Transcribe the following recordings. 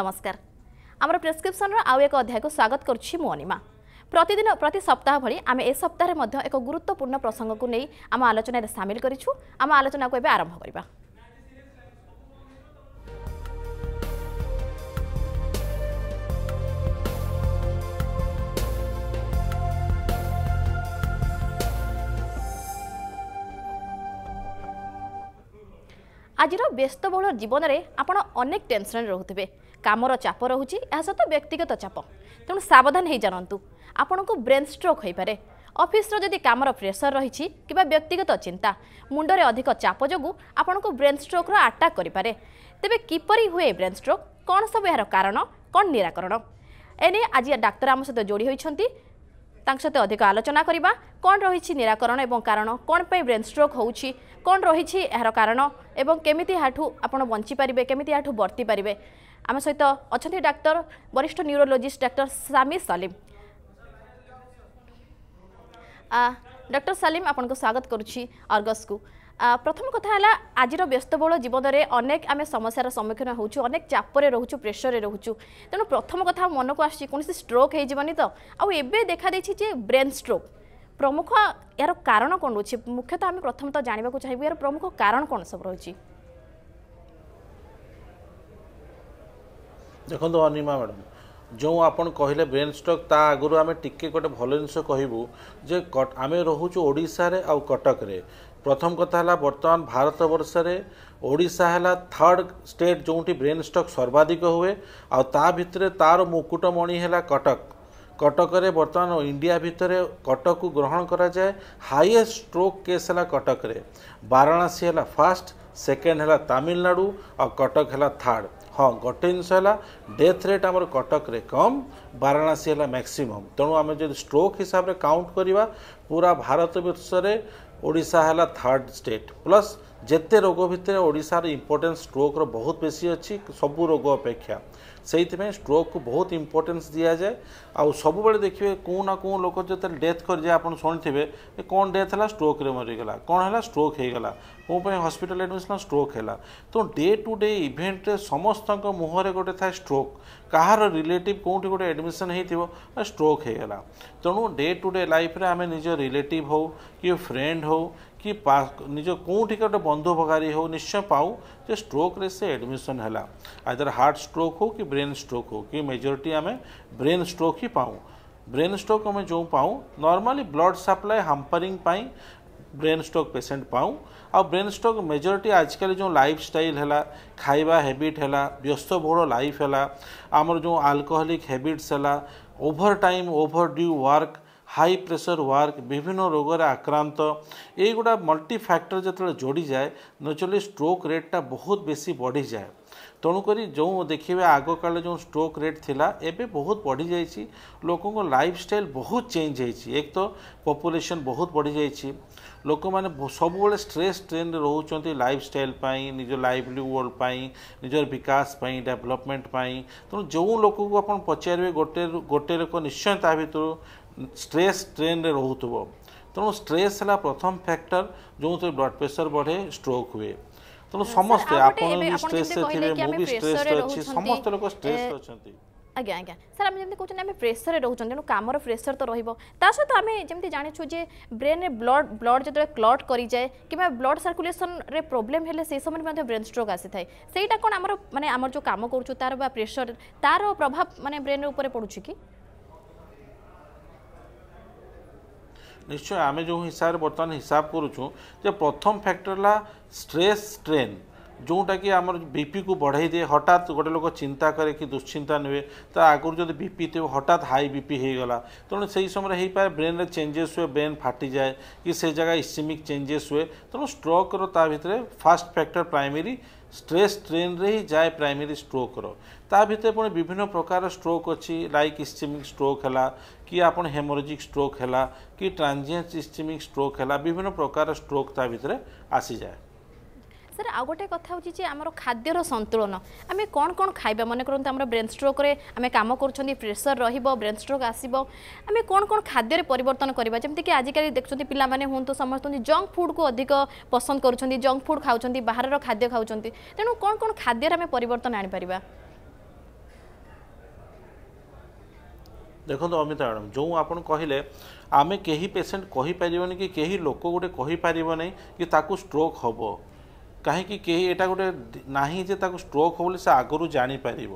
ନମସ୍କାର ଆମର ପ୍ରେସ୍କ୍ରିପ୍ସନ୍ର ଆଉ ଏକ ଅଧ୍ୟାୟକୁ ସ୍ୱାଗତ କରୁଛି ମୁଁ ଅନିମା ପ୍ରତିଦିନ ପ୍ରତି ସପ୍ତାହ ଭଳି ଆମେ ଏ ସପ୍ତାହରେ ମଧ୍ୟ ଏକ ଗୁରୁତ୍ୱପୂର୍ଣ୍ଣ ପ୍ରସଙ୍ଗକୁ ନେଇ ଆମ ଆଲୋଚନାରେ ସାମିଲ କରିଛୁ ଆମ ଆଲୋଚନାକୁ ଏବେ ଆରମ୍ଭ କରିବା ଆଜିର ବ୍ୟସ୍ତବହୁଳ ଜୀବନରେ ଆପଣ ଅନେକ ଟେନସନ୍ରେ ରହୁଥିବେ କାମର ଚାପ ରହୁଛି ଏହା ସହିତ ବ୍ୟକ୍ତିଗତ ଚାପ ତେଣୁ ସାବଧାନ ହେଇଜାଣନ୍ତୁ ଆପଣଙ୍କୁ ବ୍ରେନ୍ ଷ୍ଟ୍ରୋକ୍ ହୋଇପାରେ ଅଫିସର ଯଦି କାମର ପ୍ରେସର ରହିଛି କିମ୍ବା ବ୍ୟକ୍ତିଗତ ଚିନ୍ତା ମୁଣ୍ଡରେ ଅଧିକ ଚାପ ଯୋଗୁଁ ଆପଣଙ୍କୁ ବ୍ରେନ୍ ଷ୍ଟ୍ରୋକ୍ର ଆଟାକ୍ କରିପାରେ ତେବେ କିପରି ହୁଏ ବ୍ରେନ୍ ଷ୍ଟ୍ରୋକ୍ କ'ଣ ସବୁ ଏହାର କାରଣ କ'ଣ ନିରାକରଣ এনে আজি ডাক্তার আমার সহ যোড়ি হয়েছেন ତାଙ୍କ ସହିତ ଅଧିକ ଆଲୋଚନା କରିବା କ'ଣ ରହିଛି ନିରାକରଣ ଏବଂ କାରଣ କ'ଣ ପାଇଁ ବ୍ରେନ୍ ଷ୍ଟ୍ରୋକ୍ ହେଉଛି କ'ଣ ରହିଛି ଏହାର କାରଣ ଏବଂ କେମିତି ଏହାଠୁ ଆପଣ ବଞ୍ଚିପାରିବେ କେମିତି ଏହାଠୁ ବର୍ତ୍ତି ପାରିବେ ଆମ ସହିତ ଅଛନ୍ତି ଡାକ୍ତର ବରିଷ୍ଠ ନ୍ୟୁରୋଲୋଜିଷ୍ଟ ଡାକ୍ତର ସାମି ସଲିମ୍ ଡକ୍ଟର ସଲିମ୍ ଆପଣଙ୍କୁ ସ୍ୱାଗତ କରୁଛି ଅର୍ଗସ୍କୁ প্রথম কথা হল আজর ব্যস্তবহুল জীবনের অনেক আমি সমস্যার সম্মুখীন হচ্ছু অনেক চাপরে রহুছু প্রেসরে রহুছু তেমন প্রথম কথা মনকু আসছে কোণী স্ট্রোক হয়ে যাবনি তো আবে দেখা দিয়েছি যে ব্রেন স্ট্রোক প্রমুখ এর কারণ কোণ রয়েছে মুখ্যত আমি প্রথমত জাঁয়া চাইবু এর প্রমুখ কারণ কোণ সব রয়েছে দেখুন অনিমা ম্যাডাম যে ଆପଣ କହିଲେ ব্রেন স্ট্রোক তা ଆଗରୁ আমি টিকি গোটে ଭଲ জিনিস কহবু যে আমি ରହୁଛୁ ওড়শার আটকরে ପ୍ରଥମ କଥା ହେଲା ବର୍ତ୍ତମାନ ଭାରତବର୍ଷରେ ଓଡ଼ିଶା ହେଲା ଥାର୍ଡ଼ ଷ୍ଟେଟ୍ ଯେଉଁଠି ବ୍ରେନ୍ ଷ୍ଟକ୍ ସର୍ବାଧିକ ହୁଏ ଆଉ ତା ଭିତରେ ତା'ର ମୁକୁଟମଣି ହେଲା କଟକ କଟକରେ ବର୍ତ୍ତମାନ ଇଣ୍ଡିଆ ଭିତରେ କଟକକୁ ଗ୍ରହଣ କରାଯାଏ ହାଇଏଷ୍ଟ ଷ୍ଟ୍ରୋକ୍ କେସ୍ ହେଲା କଟକରେ ବାରାଣାସୀ ହେଲା ଫାର୍ଷ୍ଟ ସେକେଣ୍ଡ ହେଲା ତାମିଲନାଡ଼ୁ ଆଉ କଟକ ହେଲା ଥାର୍ଡ଼ ହଁ ଗୋଟେ ଜିନିଷ ହେଲା ଡେଥ୍ ରେଟ୍ ଆମର କଟକରେ କମ୍ ବାରାଣାସୀ ହେଲା ମ୍ୟାକ୍ସିମମ୍ ତେଣୁ ଆମେ ଯଦି ଷ୍ଟ୍ରୋକ୍ ହିସାବରେ କାଉଣ୍ଟ କରିବା ପୁରା ଭାରତବର୍ଷରେ ओडा है थर्ड स्टेट प्लस जिते रोग भितर ओडार इम्पोर्टेन्स स्ट्रोक्र बहुत बेसी अच्छी सबू रोग अपेक्षा ସେଇଥିପାଇଁ ଷ୍ଟ୍ରୋକ୍କୁ ବହୁତ ଇମ୍ପୋର୍ଟାନ୍ସ ଦିଆଯାଏ ଆଉ ସବୁବେଳେ ଦେଖିବେ କେଉଁ ନା କେଉଁ ଲୋକ ଯେତେବେଳେ ଡେଥ୍ କରିଯାଏ ଆପଣ ଶୁଣିଥିବେ କ'ଣ ଡେଥ୍ ହେଲା ଷ୍ଟ୍ରୋକ୍ରେ ମରିଗଲା କ'ଣ ହେଲା ଷ୍ଟ୍ରୋକ୍ ହେଇଗଲା କେଉଁ ପାଇଁ ହସ୍ପିଟାଲ ଆଡ଼ମିସନ୍ ହେଲା ଷ୍ଟ୍ରୋକ୍ ହେଲା ତ ଡେ ଟୁ ଡେ ଇଭେଣ୍ଟରେ ସମସ୍ତଙ୍କ ମୁହଁରେ ଗୋଟେ ଥାଏ ଷ୍ଟ୍ରୋକ୍ କାହାର ରିଲେଟିଭ୍ କେଉଁଠି ଗୋଟେ ଆଡ଼ମିସନ୍ ହେଇଥିବ ଷ୍ଟ୍ରୋକ୍ ହେଇଗଲା ତେଣୁ ଡେ ଟୁ ଡେ ଲାଇଫ୍ରେ ଆମେ ନିଜ ରିଲେଟିଭ୍ ହେଉ କି ଫ୍ରେଣ୍ଡ ହେଉ कि निज कौटे गोटे तो बंधु भगारी हो निश्चय पाऊ जो स्ट्रोक रे से एडमिशन है आधार हार्ट स्ट्रोक हो कि ब्रेन स्ट्रोक हो कि मेजोरीटी आम ब्रेन स्ट्रोक ही पाऊ ब्रेन स्ट्रोक आम जो पाऊ normally blood supply hampering brain stroke patient पाऊ आ ब्रेन स्ट्रोक मेजोरीटी आजिकल जो लाइफ स्टाइल है खावा हेबिट है व्यस्त बहुत लाइफ है आमर जो आल्कोहलिक हेबिट्स है overtime overdue work high pressure work বিভিন্ন রোগরে আক্রান্ত এইগুলা মল্টি ফ্যাক্টর যেতবে যোড়িযায়ে ন্যাচুরালি স্ট্রোক রেটটা বহুত বেশি বড়িযায়ে তেণুকরি যে দেখবে আগকালে যে স্ট্রোক রেট লা এবে বহুত বড়ি যাই লোক লাইফস্টাইল বহুত চেঞ্জ হয়েছি এক তো পপুলেসন বহুত বড়ি যাই লোক মানে সবুলে স্ট্রেস ট্রেন রোচান লাইফস্টাইল নিজ লাইভলিহুড নিজের বিকাশ ডেভেলপমেন্ট তেমন যে লোক আপনার পচারবে গোটে গোটে লোক নিশ্চয় তা ভিতর স্ট্রেস ଟ୍ରେନ୍ରେ ରହୁଥିବ ତେଣୁ ସ୍ଟ୍ରେସ୍ ହେଲା ପ୍ରଥମ ଫ୍ୟାକ୍ଟର ଯେଉଁଥିରେ ବ୍ଲଡ୍ ପ୍ରେସର ବଢ଼େ ଷ୍ଟ୍ରୋକ୍ ହୁଏ ତେଣୁ ସମସ୍ତେ ଆପଣ ବି ସ୍ଟ୍ରେସ୍ରେ ଥିବେ ମୁଁ ବି ସ୍ଟ୍ରେସ୍ରେ ଅଛି ସମସ୍ତ ଲୋକ ସ୍ଟ୍ରେସ୍ରେ ଅଛନ୍ତି আজ্ঞা আজ্ঞা স্যার আমি যেমন কোথাও আমি প্রেসরে রোচ তেমন কামর প্রেসর তো রহব তা সহ আমি যেমন জাঁচু যে ব্রেন্রে ব্লড ব্লড যেত ক্লট করে যায় কিংবা ব্লড সার্কুলেসন রে প্রোবলেম হলে সেই সময় ব্রেন স্ট্রোক আসি থাকে সেইটা কোণ আমার মানে আমার যে কাম করছু তার বা প্রেসর তার প্রভাব মানে ব্রেনের উপরে পড়ুছে কি ନିଶ୍ଚୟ ଆମେ ଯେଉଁ ହିସାବରେ ବର୍ତ୍ତମାନ ହିସାବ କରୁଛୁ ଯେ ପ୍ରଥମ ଫ୍ୟାକ୍ଟର ହେଲା ଷ୍ଟ୍ରେସ୍ ଷ୍ଟ୍ରେନ୍ ଯେଉଁଟାକି ଆମର ବିପିକୁ ବଢ଼ାଇ ଦିଏ ହଠାତ୍ ଗୋଟେ ଲୋକ ଚିନ୍ତା କରେ କି ଦୁଶ୍ଚିନ୍ତା ନୁହେଁ ତା ଆଗରୁ ଯଦି ବିପି ଥିବ ହଠାତ୍ ହାଇ ବିପି ହୋଇଗଲା ତେଣୁ ସେହି ସମୟରେ ହେଇପାରେ ବ୍ରେନ୍ରେ ଚେଞ୍ଜେସ୍ ହୁଏ ବ୍ରେନ୍ ଫାଟିଯାଏ କି ସେ ଜାଗା ଇସିମିକ୍ ଚେଞ୍ଜେସ୍ ହୁଏ ତେଣୁ ଷ୍ଟ୍ରୋକ୍ର ତା ଭିତରେ ଫାର୍ଷ୍ଟ ଫ୍ୟାକ୍ଟର ପ୍ରାଇମେରୀ ଷ୍ଟ୍ରେସ୍ ଟ୍ରେନ୍ରେ ହିଁ ଯାଏ ପ୍ରାଇମେରୀ ଷ୍ଟ୍ରୋକ୍ର ତା ଭିତରେ ପୁଣି ବିଭିନ୍ନ ପ୍ରକାର ଷ୍ଟ୍ରୋକ୍ ଅଛି ଲାଇକ୍ ଇସ୍ଚେମିକ୍ ଷ୍ଟ୍ରୋକ୍ ହେଲା କି ଆପଣ ହେମୋରୋଜିକ୍ ଷ୍ଟ୍ରୋକ୍ ହେଲା କି ଟ୍ରାଞ୍ଜିଏଣ୍ଟ ଇସ୍ଚେମିକ୍ ଷ୍ଟ୍ରୋକ୍ ହେଲା ବିଭିନ୍ନ ପ୍ରକାର ଷ୍ଟ୍ରୋକ୍ ତା ଭିତରେ ଆସିଯାଏ ସାର୍ ଆଉ ଗୋଟେ କଥା ହେଉଛି ଯେ ଆମର ଖାଦ୍ୟର ସନ୍ତୁଳନ ଆମେ କ'ଣ କ'ଣ ଖାଇବା ମନେ କରନ୍ତୁ ଆମର ବ୍ରେନ୍ ଷ୍ଟ୍ରୋକ୍ରେ ଆମେ କାମ କରୁଛନ୍ତି ପ୍ରେସର୍ ରହିବ ବ୍ରେନ୍ ଷ୍ଟ୍ରୋକ୍ ଆସିବ ଆମେ କ'ଣ କ'ଣ ଖାଦ୍ୟରେ ପରିବର୍ତ୍ତନ କରିବା ଯେମିତିକି ଆଜିକାଲି ଦେଖୁଛନ୍ତି ପିଲାମାନେ ହୁଅନ୍ତୁ ସମସ୍ତେ ଜଙ୍କ୍ ଫୁଡ଼୍କୁ ଅଧିକ ପସନ୍ଦ କରୁଛନ୍ତି ଜଙ୍କ୍ ଫୁଡ଼୍ ଖାଉଛନ୍ତି ବାହାରର ଖାଦ୍ୟ ଖାଉଛନ୍ତି ତେଣୁ କ'ଣ କ'ଣ ଖାଦ୍ୟରେ ଆମେ ପରିବର୍ତ୍ତନ ଆଣିପାରିବା ଦେଖନ୍ତୁ ଅମିତା ମ୍ୟାଡ଼ାମ୍ ଯେଉଁ ଆପଣ କହିଲେ ଆମେ କେହି ପେସେଣ୍ଟ କହିପାରିବନି କି କେହି ଲୋକ ଗୋଟେ କହିପାରିବ ନାହିଁ କି ତାକୁ ଷ୍ଟ୍ରୋକ୍ ହେବ କାହିଁକି କେହି ଏଇଟା ଗୋଟେ ନାହିଁ ଯେ ତାକୁ ଷ୍ଟ୍ରୋକ୍ ହେବ ବୋଲି ସେ ଆଗରୁ ଜାଣିପାରିବ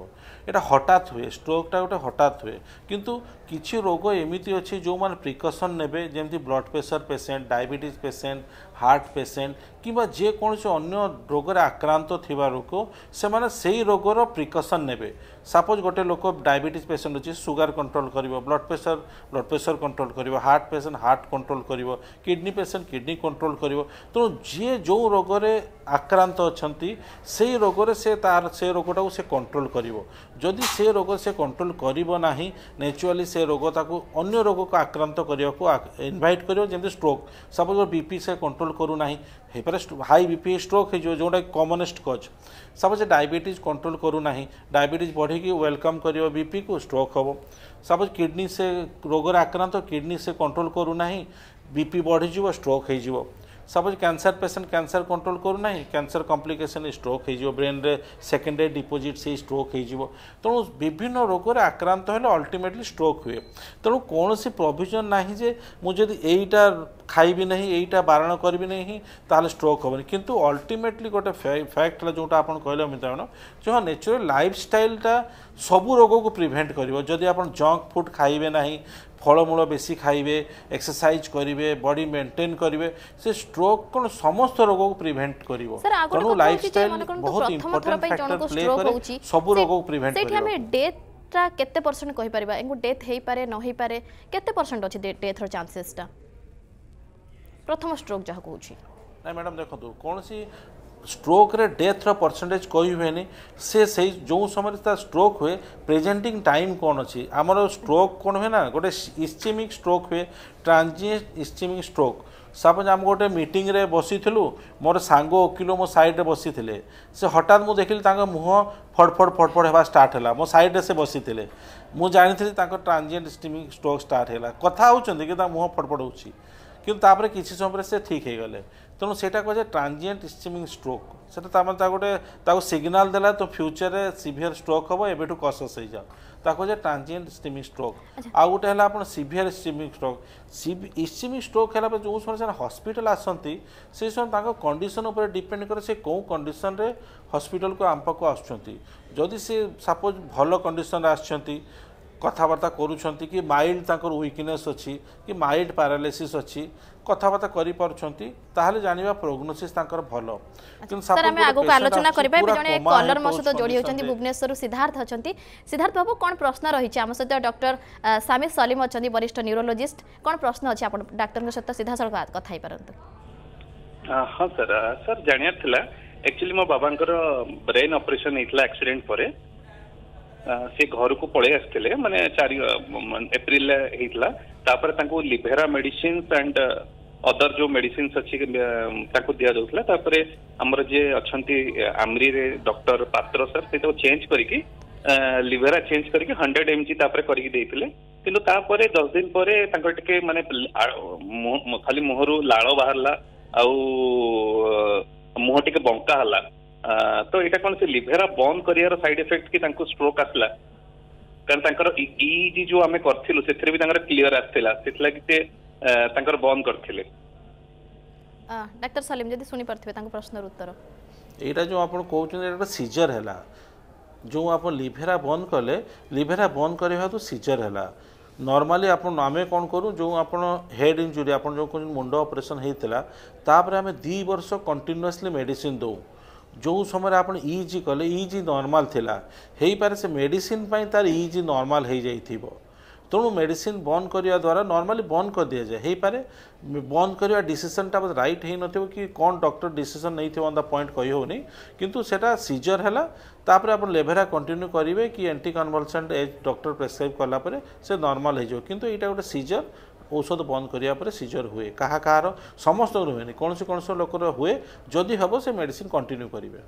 ଏଇଟା ହଠାତ୍ ହୁଏ ଷ୍ଟ୍ରୋକ୍ଟା ଗୋଟେ ହଠାତ୍ ହୁଏ କିନ୍ତୁ କିଛି ରୋଗ ଏମିତି ଅଛି ଯେଉଁମାନେ ପ୍ରିକସନ୍ ନେବେ ଯେମିତି blood pressure patient diabetes patient heart patient কিংবা যেকোনসি অন্য রোগরে আক্রান্ত থাকা লোক সেমানে সেই রোগর প্রিকসন নেবে সাপোজ গোটে লোক ডায়াবেটিস পেসেন্ট অছে সুগার কন্ট্রোল করব blood pressure blood pressure control করব হার্ট পেসেন্ট হার্ট কন্ট্রোল করব কিডনি পেসেন্ট কিডনি কন্ট্রোল করব তেমন যে যে রোগরে আক্রান্ত অনেক সেই রোগরে সে তার সে রোগটা সে কন্ট্রোল করব যদি সে রোগ সে কন্ট্রোল করব না ন্যাচুরালি সে রোগ তাকে অন্য রোগকে আক্রান্ত করা ইনভাইট করব যেমন স্ট্রোক সাপোজ বিপি সে কন্ট্রোল कंट्रोल करूना हाई बीपी स्ट्रोक जोटा commonest cause suppose diabetes control करूना डायबेट बढ़ी व्वेलकम कर बीपी को स्ट्रोक हम सपोज किडनी से रोग आक्रांत किडनी से कंट्रोल करूना बीपी बढ़ी स्ट्रोक हो suppose cancer patient cancer control करूना क्यानसर कम्प्लिकेसन स्ट्रोक हो ब्रेन सेकेंडरी डिपोजिट से स्ट्रोक हो तेणु विभिन्न रोग आक्रांत हेल्ले अल्टिमेटली स्ट्रोक हुए तेणु कौन प्रभजन ना जे मुझे यहीटा ଖାଇବି ନାହିଁ ଏଇଟା ବାରଣ କରିବି ନାହିଁ ତାହେଲେ ଷ୍ଟ୍ରୋକ୍ ହେବନି କିନ୍ତୁ ଅଲ୍ଟିମେଟଲି ଗୋଟେ ଫ୍ୟାକ୍ଟ ହେଲା ଯେଉଁଟା ଆପଣ କହିଲେ ଅମିତା ମ୍ୟାଡ଼ାମ୍ ଯେଉଁ ନ୍ୟାଚୁରାଲ୍ ଲାଇଫ୍ ଷ୍ଟାଇଲ୍ଟା ସବୁ ରୋଗକୁ ପ୍ରିଭେଣ୍ଟ କରିବ ଯଦି ଆପଣ ଜଙ୍କ ଫୁଡ଼୍ ଖାଇବେ ନାହିଁ ଫଳମୂଳ ବେଶୀ ଖାଇବେ ଏକ୍ସରସାଇଜ୍ କରିବେ ବଡି ମେଣ୍ଟେନ୍ କରିବେ ସେ ଷ୍ଟ୍ରୋକ୍ କ'ଣ ସମସ୍ତ ରୋଗକୁ ପ୍ରିଭେଣ୍ଟ କରିବ ତେଣୁ ଲାଇଫଷ୍ଟାଇଲ ବହୁତ ଇମ୍ପୋର୍ଟାଣ୍ଟ ଫ୍ୟାକ୍ଟର ପ୍ଲେ କରେ ସବୁ ରୋଗକୁ ପ୍ରିଭେଣ୍ଟ କରିବ ଟା କେତେ ପରସେଣ୍ଟ କହିପାରିବା ଏଙ୍କୁ ଡେଥ୍ ହେଇପାରେ ନ ହେଇପାରେ କେତେ ପରସେଣ୍ଟ ଅଛି ଡେଥ୍ର ଚାନ୍ସେସ୍ଟା ପ୍ରଥମ ଷ୍ଟ୍ରୋକ୍ ଯାହା କହୁଛି ନାଇଁ ମ୍ୟାଡ଼ାମ୍ ଦେଖନ୍ତୁ କୌଣସି স্ট্রোকরে ডেথ্র ପରସେଣ୍ଟେଜ୍ କହି ହୁଏନି ସେ ସେଇ ଯେଉଁ ସମୟରେ ତା ଷ୍ଟ୍ରୋକ୍ ହୁଏ ପ୍ରେଜେଣ୍ଟିଂ ଟାଇମ୍ କ'ଣ ଅଛି ଆମର ଷ୍ଟ୍ରୋକ୍ କ'ଣ ହୁଏ ନା ଗୋଟେ ଇସ୍ଚିମିକ୍ ଷ୍ଟ୍ରୋକ୍ ହୁଏ ଟ୍ରାଞ୍ଜିଏଣ୍ଟ ଇସ୍ଚିମିକ୍ ଷ୍ଟ୍ରୋକ୍ ସପୋଜ୍ ଆମେ ଗୋଟେ ମିଟିଂରେ ବସିଥିଲୁ ମୋର ସାଙ୍ଗ ଓକିଲ ମୋ ସାଇଡ଼୍ରେ ବସିଥିଲେ ସେ ହଠାତ୍ ମୁଁ ଦେଖିଲି ତାଙ୍କ ମୁହଁ ଫଡ଼ଫଡ଼ ଫଡ଼ଫଡ଼ ହେବା ଷ୍ଟାର୍ଟ ହେଲା ମୋ ସାଇଡ଼୍ରେ ସେ ବସିଥିଲେ ମୁଁ ଜାଣିଥିଲି ତାଙ୍କ ଟ୍ରାଞ୍ଜିଏଣ୍ଟ ଇସ୍ଟିମିକ୍ ଷ୍ଟ୍ରୋକ୍ ଷ୍ଟାର୍ଟ ହେଲା କଥା ହେଉଛନ୍ତି କିନ୍ତୁ ତାଙ୍କ ମୁହଁ ଫଡ଼ଫଡ଼ ହେଉଛି କିନ୍ତୁ ତାପରେ କିଛି ସମୟ ପରେ ସେ ଠିକ୍ ହେଇଗଲେ ତେଣୁ ସେଇଟା କୁହାଯାଏ ଟ୍ରାଞ୍ଜିଏଣ୍ଟ ଇସ୍ଚିମିଂ ଷ୍ଟ୍ରୋକ୍ সেটা তার মানে তা গোটে তাকে সিগনাল দেলা তো ফ্যুচরে সিভিয়ার স্ট্রোক হব এবেঠু কসস হয়ে যাও তাকে যে ট্রানজিয়েন্ট ইস্টিমিক স্ট্রোক আউ গোটে হল আপনার severe ischemic stroke ischemic stroke হল যে সময় সে হসপিটাল আসতে সেই সময় তাঁর কন্ডিশন উপরে ডিপেন্ড করে সে কেউ কন্ডিশনরে হসপিটালকে আমপাকে আসছেন যদি সে সাপোজ ভালো কন্ডিশনরে আসছেন কথাবার্ତ୍তা କରୁଛନ୍ତି କି ମାଇଣ୍ଡ ତାଙ୍କର ୱିକନେସ୍ ଅଛି କି ମାଇଣ୍ଡ ପାରାଲିସିସ୍ ଅଛି কথাবার্তা କରିପାରୁଛନ୍ତି ତାହେଲେ ଜାଣିବା ପ୍ରୋଗ୍ନୋସିସ୍ ତାଙ୍କର ଭଲ କିନ୍ତୁ ସାର୍ ଆମେ ଆଗକୁ ଆଲୋଚନା କରିବା ଏବେ ଜଣେ କଲର ମୋ ସହିତ ଯୋଡ଼ି ହେଉଛନ୍ତି ଭୁବନେଶ୍ୱରରୁ ସିଦ୍ଧାର୍ଥ ଅଛନ୍ତି ସିଦ୍ଧାର୍ଥ ବାବୁ କ'ଣ ପ୍ରଶ୍ନ ରହିଛି ଆମ ସହିତ ଡକ୍ଟର ସାମି ସଲିମ ଅଛନ୍ତି ବରିଷ୍ଠ ନ୍ୟୁରୋଲୋଜିଷ୍ଟ କ'ଣ ପ୍ରଶ୍ନ ଅଛି ଆପଣ ଡାକ୍ତରଙ୍କ ସହିତ ସିଧାସଳଖ କଥା ହେଇପାରନ୍ତୁ ହଁ ସାର୍ ସାର୍ ଜାଣିବାର ଥିଲା ଆକ୍ଚୁଆଲି ମୋ ବାବାଙ୍କର ବ୍ରେନ୍ ଅପରେସନ୍ ହେଇଥିଲା ଆକ୍ସିଡେଣ୍ଟ ପରେ से घर को पलै आसते मानने चार April Levera medicine and other जो मेड अच्छी दि जाऊपर आमर जे अच्छा आम्री डर पात्र सर से चेंज कर लिभेरा चेज कर हंड्रेड एम जिपे करते दस दिन पर खाली मुहरू लाल बाहर ला, आ मुह टे बंका ତ ଏଇଟା କ'ଣ ସେ ଲିଭେରା ବନ୍ଦ କରିବାର ସାଇଡ ଇଫେକ୍ଟ କି ତାଙ୍କୁ ଷ୍ଟ୍ରୋକ୍ ଆସିଲା କାରଣ ତାଙ୍କର ଇଜି ଯୋଉ ଆମେ କରିଥିଲୁ ସେଥିରେ ବି ତାଙ୍କର କ୍ଲିୟର ଆସିଥିଲା ସେଥିଲାଗି ସେ ତାଙ୍କର ବନ୍ଦ କରିଥିଲେ ଡାକ୍ତର ସଲିମ ଯଦି ଶୁଣିପାରୁଥିବେ ତାଙ୍କ ପ୍ରଶ୍ନର ଉତ୍ତର ଏଇଟା ଯୋଉ ଆପଣ କହୁଛନ୍ତି ଏଇଟା ସିଜର ହେଲା ଯୋଉ ଆପଣ ଲିଭେରା ବନ୍ଦ କଲେ ଲିଭେରା ବନ୍ଦ କରିବା ହେତୁ ସିଜର ହେଲା ନର୍ମାଲି ଆପଣ ଆମେ କ'ଣ କରୁ ଯେଉଁ ଆପଣ ହେଡ଼୍ ଇଞ୍ଜୁରି ଆପଣ ଯେଉଁ କହୁଛନ୍ତି ମୁଣ୍ଡ ଅପରେସନ୍ ହେଇଥିଲା ତାପରେ ଆମେ ଦୁଇ ବର୍ଷ କଣ୍ଟିନ୍ୟୁଅସ୍ଲି ମେଡ଼ିସିନ୍ ଦେଉ जो समय आप इजि कले इजि नर्माल थीपे से मेडिसीन तार इज नर्माल हो जाइए तेणु मेडिसीन बंद करने द्वारा नर्माली बंद कर दि जाए पारे बंद करवा डिसीजन टा रईट हो न कि कौन डक्टर डिसीजन नहीं पॉइंट कही होनी किंतु सेटा सीजर है आप लेभेरा कंटिन्यू करेंगे कि anticonvulsant as doctor prescribe कलापर से नर्माल होता किंतु गोटे सीजर ଔଷଧ ବନ୍ଦ କରିବା ପରେ ସିଜର ହୁଏ କାହା କାହାର ସମସ୍ତଙ୍କର ହୁଏନି କୌଣସି କୌଣସି ଲୋକର ହୁଏ ଯଦି ହେବ ସେ ମେଡ଼ିସିନ୍ କଣ୍ଟିନ୍ୟୁ କରିବେ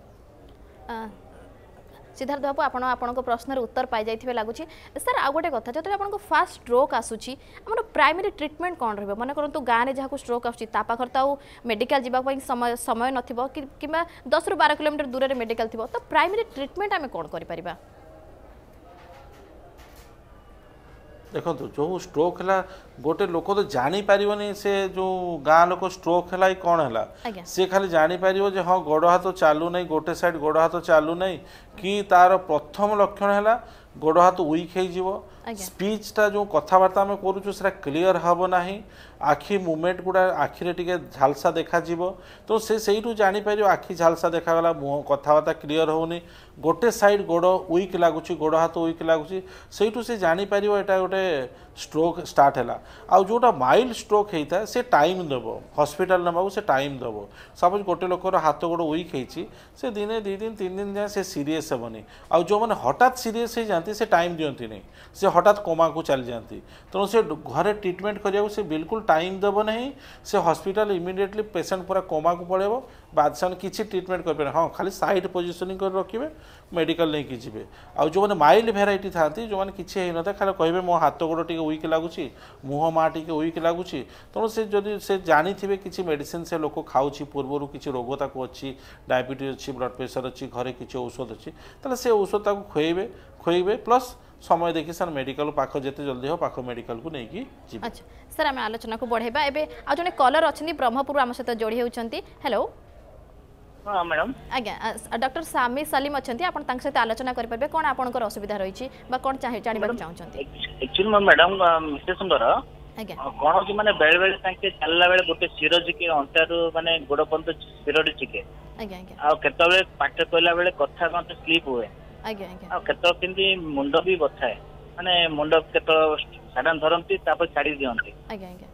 ସିଦ୍ଧାର୍ଥ ବାବୁ ଆପଣ ଆପଣଙ୍କ ପ୍ରଶ୍ନର ଉତ୍ତର ପାଇଯାଇଥିବେ ଲାଗୁଛି ସାର୍ ଆଉ ଗୋଟେ କଥା ଯେତେବେଳେ ଆପଣଙ୍କୁ ଫାଷ୍ଟ ଷ୍ଟ୍ରୋକ୍ ଆସୁଛି ଆମର ପ୍ରାଇମେରୀ ଟ୍ରିଟମେଣ୍ଟ କ'ଣ ରହିବ ମନେ କରନ୍ତୁ ଗାଁରେ ଯାହାକୁ ଷ୍ଟ୍ରୋକ୍ ଆସୁଛି ତା ପାଖରେ ତ ଆଉ ମେଡ଼ିକାଲ ଯିବା ପାଇଁ ସମୟ ସମୟ ନଥିବ କିମ୍ବା ଦଶରୁ ବାର କିଲୋମିଟର ଦୂରରେ ମେଡ଼ିକାଲ ଥିବ ତ ପ୍ରାଇମେରୀ ଟ୍ରିଟମେଣ୍ଟ ଆମେ କ'ଣ କରିପାରିବା ଦେଖନ୍ତୁ ଯେଉଁ ଷ୍ଟ୍ରୋକ୍ ହେଲା ଗୋଟେ ଲୋକ ତ ଜାଣିପାରିବନି ସେ ଯେଉଁ ଗାଁ ଲୋକ ଷ୍ଟ୍ରୋକ୍ ହେଲା କି କ'ଣ ହେଲା ସେ ଖାଲି ଜାଣିପାରିବ ଯେ ହଁ ଗୋଡ଼ ହାତ ଚାଲୁନାହିଁ ଗୋଟେ ସାଇଡ଼୍ ଗୋଡ଼ ହାତ ଚାଲୁନାହିଁ କି ତା'ର ପ୍ରଥମ ଲକ୍ଷଣ ହେଲା ଗୋଡ଼ ହାତ ୱିକ୍ ହେଇଯିବ ସ୍ପିଚ୍ଟା ଯେଉଁ କଥାବାର୍ତ୍ତା ଆମେ କରୁଛୁ ସେଟା କ୍ଲିଅର ହେବ ନାହିଁ ଆଖି ମୁଭମେଣ୍ଟ ଗୁଡ଼ା ଆଖିରେ ଟିକେ ଝାଲସା ଦେଖାଯିବ ତ ସେ ସେଇଠୁ ଜାଣିପାରିବ ଆଖି ଝାଲସା ଦେଖାଗଲା ମୁହଁ କଥାବାର୍ତ୍ତା କ୍ଲିଅର ହେଉନି ଗୋଟେ ସାଇଡ଼ ଗୋଡ଼ ୱିକ୍ ଲାଗୁଛି ଗୋଡ଼ ହାତ ୱିକ୍ ଲାଗୁଛି ସେଇଠୁ ସେ ଜାଣିପାରିବ ଏଇଟା ଗୋଟେ ଷ୍ଟ୍ରୋକ୍ ଷ୍ଟାର୍ଟ ହେଲା ଆଉ ଯେଉଁଟା ମାଇଲ୍ଡ ଷ୍ଟ୍ରୋକ୍ ହେଇଥାଏ ସେ ଟାଇମ୍ ଦେବ ହସ୍ପିଟାଲ ନେବାକୁ ସେ ଟାଇମ୍ ଦେବ ସପୋଜ୍ ଗୋଟେ ଲୋକର ହାତ ଗୋଡ଼ ୱିକ୍ ହେଇଛି ସେ ଦିନେ ଦୁଇ ଦିନ ତିନି ଦିନ ଯାଏଁ ସେ ସିରିୟସ୍ ହେବନି ଆଉ ଯେଉଁମାନେ ହଠାତ୍ ସିରିୟସ୍ ହେଇଯାଆନ୍ତି ସେ ଟାଇମ୍ ଦିଅନ୍ତିନି ସେ हटात कोमा को चल जाती तेणु से घर ट्रिटमेंट करा से बिल्कुल टाइम देव ना से हस्पिटा इमिडियेटली पेसेंट पूरा कमा को पड़े बाद से किसी ट्रिटमेंट कर हाँ खाली सैड पोजिशनिंग कर रखिए मेडिकल नहीं कि जी आज जो मैंने माइल्ड भेर था जो मैंने किसी है ना खाली कहे मो हाथ गोड़ टे विक लगुच मुह माँ टे विक लगुच तेणु से जो से जानते किसी मेडिसीन से लोक खाऊँ पूर्वर किसी रोगता अच्छी डायबिट अच्छी ब्लड प्रेसर अच्छी घर किसी औषध अच्छी तेल से औषधता खुएबे খোয়াইবে প্লস সময় দেখি স্যার মেডিকাল পাখ যেতে জলদি হোক পাখ মেডিকাল কু নেই যাবে আচ্ছা স্যার আমি আলোচনা কু বড়াইবা এবে আ জনে কলার অছন্তি ব্রহ্মপুর আমার সহ যোড়ি হেউচন্তি হ্যালো হ্যাঁ ম্যাডাম আজ্ঞা ডক্টর সামি সালিম অছন্তি আপন তাঙ্ক সহ আলোচনা করি পারবে কোন আপনকর অসুবিধা রইছি বা কোন চাহে জানিবা চাহুচন্তি একচুয়ালি ম্যাডাম মিসেস সুন্দর কোণ হচ্ছে মানে বেড়ে বেড়ে তাকে চালা বেড়ে গোটে শির ঝিকে অন্টারু মানে গোড় পর্যন্ত শিরটি ঝিকে আজ্ঞা আজ্ঞা আও কেতবেলে পাঠ কইলা বেড়ে কথা কথা স্লিপ হুয়ে ଆଜ୍ଞା ଆଜ୍ଞା ଆଉ କେତେବେଳେ କେମିତି ମୁଣ୍ଡ ବି ବଥାଏ ମାନେ ମୁଣ୍ଡ କେତେବେଳେ ସାଡାନ୍ ଧରନ୍ତି ତାପରେ ଛାଡି ଦିଅନ୍ତି ଆଜ୍ଞା ଆଜ୍ଞା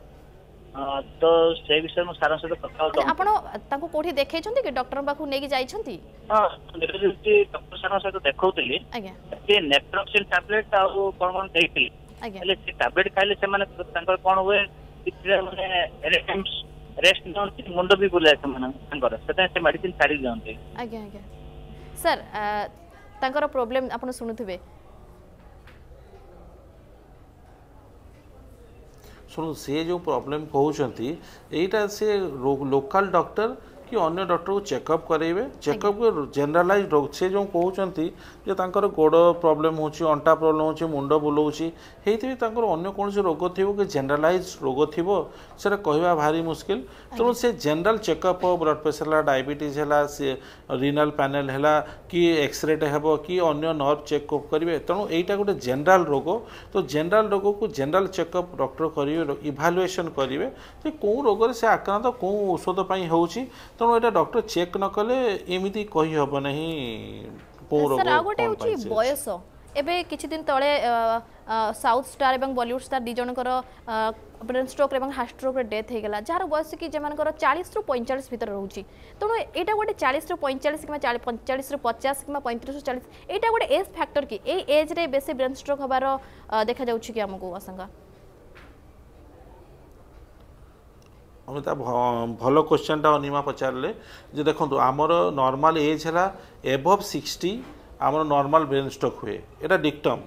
ତ ସେ ବିଷୟରେ ମୁଁ ସାରଙ୍କ ସହିତ କଥା ହଉଛି ଆପଣ ତାଙ୍କୁ କୋଉଠି ଦେଖେଇଛନ୍ତି କି ଡକ୍ଟର ପାଖକୁ ନେଇକି ଯାଇଛନ୍ତି ଡକ୍ଟର ସାରଙ୍କ ସହିତ ଦେଖଉଥିଲି ସେ ନେଟ୍ରୋକ୍ସିନ୍ ଟାବଲେଟ୍ ଆଉ କ'ଣ କ'ଣ ଦେଇଥିଲି ହେଲେ ସେ ଟାବଲେଟ୍ ଖାଇଲେ ସେମାନେ ତାଙ୍କର କ'ଣ ହୁଏ କିଛିଟା ମାନେ ରେଷ୍ଟ ନିଅନ୍ତି ମୁଣ୍ଡ ବି ବୁଲାଏ ସେମାନଙ୍କର ସେଥିପାଇଁ ସେ ମେଡିସିନ ଛାଡି ଦିଅନ୍ତି ଆଜ୍ଞା ଆଜ୍ଞା ସାର୍ ତାଙ୍କର ପ୍ରୋବ୍ଲେମ୍ ଆପଣ ଶୁଣୁଥିବେ ଶୁଣନ୍ତୁ ସେ ଯେଉଁ ପ୍ରୋବ୍ଲେମ୍ କହୁଛନ୍ତି ଏଇଟା ସେ ଲୋକାଲ୍ ଡକ୍ଟର କି ଅନ୍ୟ ଡକ୍ଟରକୁ ଚେକଅପ୍ କରାଇବେ ଚେକଅପ୍ ଜେନେରାଲାଇଜ୍ ରୋଗ ସେ ଯେଉଁ କହୁଛନ୍ତି ଯେ ତାଙ୍କର ଗୋଡ଼ ପ୍ରୋବ୍ଲେମ୍ ହେଉଛି ଅଣ୍ଟା ପ୍ରୋବ୍ଲେମ୍ ହେଉଛି ମୁଣ୍ଡ ବୁଲାଉଛି ହେଇଥିପାଇଁ ତାଙ୍କର ଅନ୍ୟ କୌଣସି ରୋଗ ଥିବ କି ଜେନେରାଲାଇଜ୍ ରୋଗ ଥିବ ସେଇଟା କହିବା ଭାରି ମୁସ୍କିଲ ତେଣୁ ସେ ଜେନେରାଲ୍ ଚେକଅପ୍ ବ୍ଲଡ଼ ପ୍ରେସର ହେଲା ଡାଇବେଟିସ୍ ହେଲା ସେ ରିନାଲ୍ ପ୍ୟାନେଲ୍ ହେଲା କି ଏକ୍ସରେଟେ ହେବ କି ଅନ୍ୟ ନର୍ଭ ଚେକଅପ୍ କରିବେ ତେଣୁ ଏଇଟା ଗୋଟେ ଜେନେରାଲ୍ ରୋଗ ତ ଜେନେରାଲ୍ ରୋଗକୁ ଜେନେରାଲ୍ ଚେକଅପ୍ ଡକ୍ଟର କରିବେ ଇଭାଲୁଏସନ୍ କରିବେ ଯେ କେଉଁ ରୋଗରେ ସେ ଆକ୍ରାନ୍ତ କେଉଁ ଔଷଧ ପାଇଁ ହେଉଛି ତେଣୁ ଏଇଟା ଡକ୍ଟର ଚେକ୍ ନକଲେ କଲେ ଏମିତି କହିହେବ ନାହିଁ କୋଉ ଆଉ ଗୋଟେ ହେଉଛି ବୟସ ଏବେ କିଛି ଦିନ ତଳେ ସାଉଥ ଷ୍ଟାର ଏବଂ ବଲିଉଡ ଷ୍ଟାର ଦୁଇ ଜଣଙ୍କର ବ୍ରେନ୍ ଷ୍ଟ୍ରୋକ୍ ଏବଂ ହାର୍ଟ ଷ୍ଟ୍ରୋକ୍ରେ ଡେଥ୍ ହୋଇଗଲା ଯାହାର ବୟସ କି ଯେମାନଙ୍କର ଚାଳିଶରୁ ପଇଁଚାଳିଶ ଭିତରେ ରହୁଛି ତେଣୁ ଏଇଟା ଗୋଟେ ଚାଳିଶରୁ ପଇଁଚାଳିଶ କିମ୍ବା ପଇଁଚାଳିଶରୁ ପଚାଶ କିମ୍ବା ପଇଁତିରିଶରୁ ଚାଳିଶ ଏଇଟା ଗୋଟେ ଏଜ୍ ଫ୍ୟାକ୍ଟର କି ଏଇ ଏଜ୍ରେ ବେଶୀ ବ୍ରେନ୍ ଷ୍ଟ୍ରୋକ୍ ହେବାର ଦେଖାଯାଉଛି କି ଆମକୁ ଆଶଙ୍କା ଅମିତା ଭଲ କୋଶ୍ଚେନ୍ଟା ଅନିମା ପଚାରିଲେ ଯେ ଦେଖନ୍ତୁ ଆମର ନର୍ମାଲ ଏଜ୍ ହେଲା ଏଭଭ୍ ସିକ୍ସଟି ଆମର ନର୍ମାଲ ବ୍ରେନ୍ ଷ୍ଟ୍ରୋକ୍ ହୁଏ ଏଇଟା ଡିକ୍ଟମ୍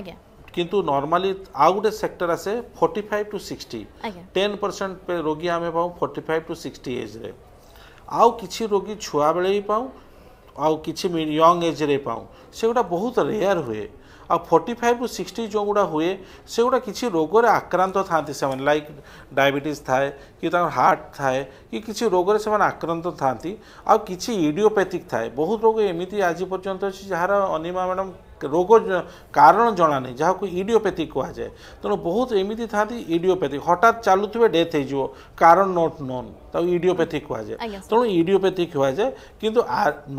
ଆଜ୍ଞା কিন্তু নর্মালি আউ গোটে সেক্টর আসে forty five to sixty ten percent রোগী আমি পাও ফর্টি ফাইভ টু সিক্সটি এজরে আউ কিছু রোগী ছুয়া বেড়ে পাও আউ কিছু ইয়ং এজরে পাও সেগুলা বহুত রেয়ার হুয়ে आ फोर्टी फाइव टू सिक्सटी जो गुड़ा हुए से गुड़ा किसी रोग से आक्रांत था लाइक डायबेट थाए कि हार्ट थाए कि रोग से आक्रांत था कि इडियोपैथिक थाए बहुत रोग एमती आज पर्यटन अच्छी जार अनिमा मैडम রোগ କାରଣ ଜଣା ନାହିଁ ଯାହାକୁ ଇଡ଼ିଓପାଥି କୁହାଯାଏ ତେଣୁ ବହୁତ ଏମିତି ଥାନ୍ତି ଇଡ଼ିଓପାଥି ହଠାତ୍ ଚାଲୁଥିବେ ଡେଥ୍ ହେଇଯିବ କାରଣ ନଟ୍ ନୋନ୍ ତାକୁ ଇଡ଼ିଓପାଥି କୁହାଯାଏ ତେଣୁ ଇଡ଼ିଓପାଥି କୁହାଯାଏ କିନ୍ତୁ